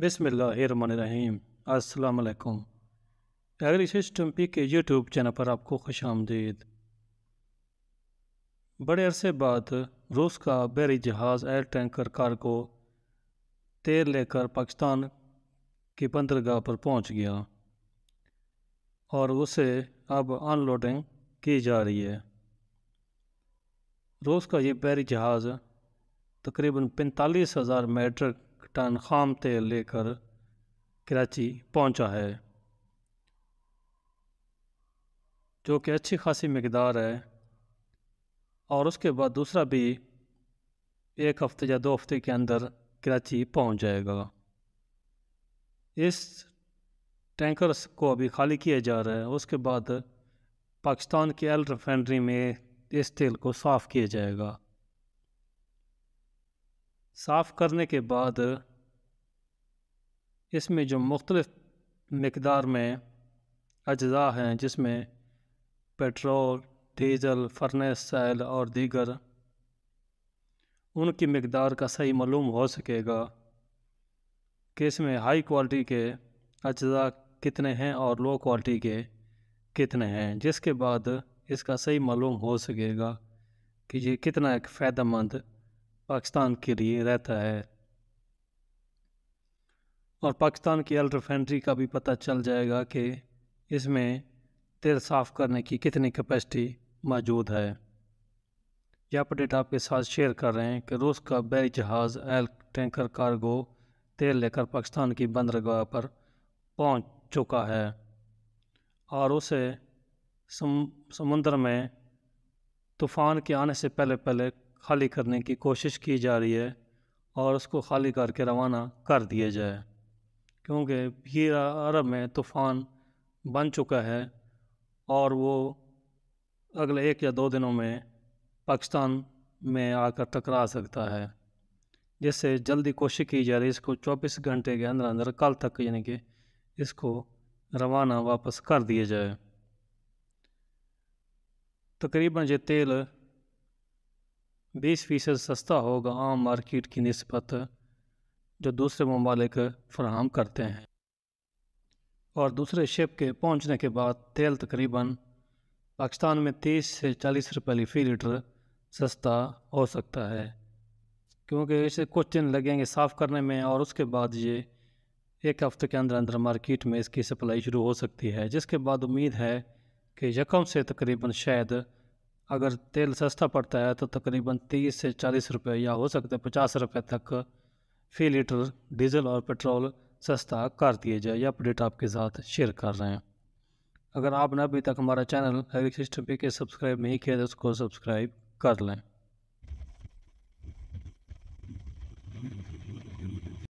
बिसमीम असलकुम agri system P K YouTube channel पर आपको खुश आमदीद बड़े अरसे बाद रूस का बहरी जहाज़ एयर टैंकर कार्गो तेल लेकर पाकिस्तान की बंदरगाह पर पहुंच गया और उसे अब अनलोडिंग की जा रही है रूस का ये बहरी जहाज़ तकरीबन पैंतालीस हज़ार मीट्रिक टन खाम तेल लेकर कराची पहुंचा है जो कि अच्छी खासी मकदार है और उसके बाद दूसरा भी एक हफ़्ते या दो हफ़्ते के अंदर कराची पहुंच जाएगा इस टैंकर को अभी खाली किया जा रहा है उसके बाद पाकिस्तान के एल रिफाइनरी में इस तेल को साफ़ किया जाएगा साफ़ करने के बाद इसमें जो मुख्तलिफ मकदार में अज्जा हैं जिसमें पेट्रोल डीजल फर्नेस सेल और दीगर उनकी मकदार का सही मालूम हो सकेगा कि इसमें हाई क्वालिटी के अज्जा कितने हैं और लो क्वालिटी के कितने हैं जिसके बाद इसका सही मालूम हो सकेगा कि ये कितना एक फ़ायदेमंद पाकिस्तान के लिए रहता है और पाकिस्तान की अल्ट्राफेंट्री का भी पता चल जाएगा कि इसमें तेल साफ़ करने की कितनी कैपेसिटी मौजूद है यह अपडेट आपके साथ शेयर कर रहे हैं कि रूस का बैर जहाज़ एल टैंकर कार्गो तेल लेकर पाकिस्तान की बंदरगाह पर पहुंच चुका है और उसे सम, समुंदर में तूफ़ान के आने से पहले पहले खाली करने की कोशिश की जा रही है और उसको खाली करके रवाना कर दिया जाए क्योंकि ये अरब में तूफ़ान बन चुका है और वो अगले एक या दो दिनों में पाकिस्तान में आकर टकरा सकता है जिससे जल्दी कोशिश की जा रही है इसको 24 घंटे के अंदर अंदर कल तक यानी कि इसको रवाना वापस कर दिया जाए तकरीबन ये तेल बीस फीसद सस्ता होगा आम मार्केट की नस्बत जो दूसरे ममालिक फ्राहम करते हैं और दूसरे शिप के पहुंचने के बाद तेल तकरीबन पाकिस्तान में तीस से चालीस रुपये फ़ी लीटर सस्ता हो सकता है क्योंकि इसे कुछ दिन लगेंगे साफ़ करने में और उसके बाद ये एक हफ़्ते के अंदर अंदर मार्केट में इसकी सप्लाई शुरू हो सकती है जिसके बाद उम्मीद है कि यकम से तकरीबन शायद अगर तेल सस्ता पड़ता है तो तकरीबन तीस से चालीस रुपये या हो सकते हैं पचास रुपये तक फी लीटर डीजल और पेट्रोल सस्ता कर दिए जाए यह अपडेट आपके साथ शेयर कर रहे हैं अगर आपने अभी तक हमारा चैनल एग्रीसिस्टम के सब्सक्राइब नहीं किया तो उसको सब्सक्राइब कर लें